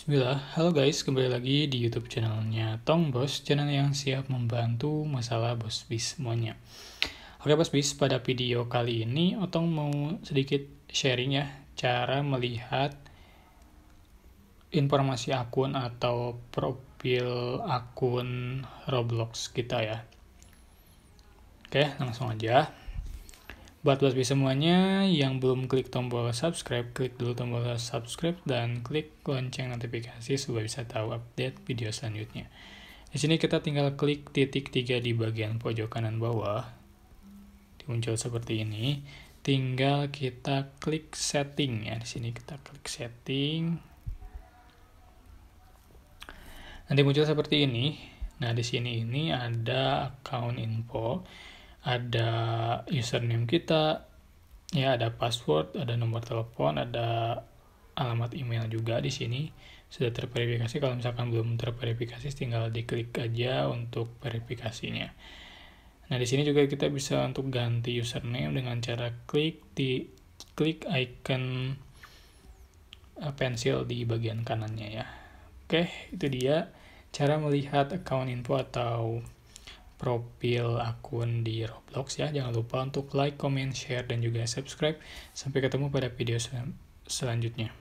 Bismillah, halo guys, kembali lagi di YouTube channelnya Tong Bos, channel yang siap membantu masalah bos bis semuanya. Oke bos bis, pada video kali ini Otong mau sedikit sharing ya, cara melihat informasi akun atau profil akun Roblox kita ya. Oke, langsung aja. Buat Waspi semuanya yang belum klik tombol subscribe, klik dulu tombol subscribe dan klik lonceng notifikasi supaya bisa tahu update video selanjutnya. Di sini kita tinggal klik titik tiga di bagian pojok kanan bawah. Muncul seperti ini. Tinggal kita klik setting ya. Di sini kita klik setting. Nanti muncul seperti ini. Nah, di sini ini ada account info ada username kita, ya ada password, ada nomor telepon, ada alamat email juga di sini sudah terverifikasi. Kalau misalkan belum terverifikasi, tinggal diklik aja untuk verifikasinya. Nah, di sini juga kita bisa untuk ganti username dengan cara klik di klik icon eh, pensil di bagian kanannya ya. Oke, itu dia cara melihat account info atau profil akun di Roblox ya. Jangan lupa untuk like, comment, share, dan juga subscribe. Sampai ketemu pada video sel selanjutnya.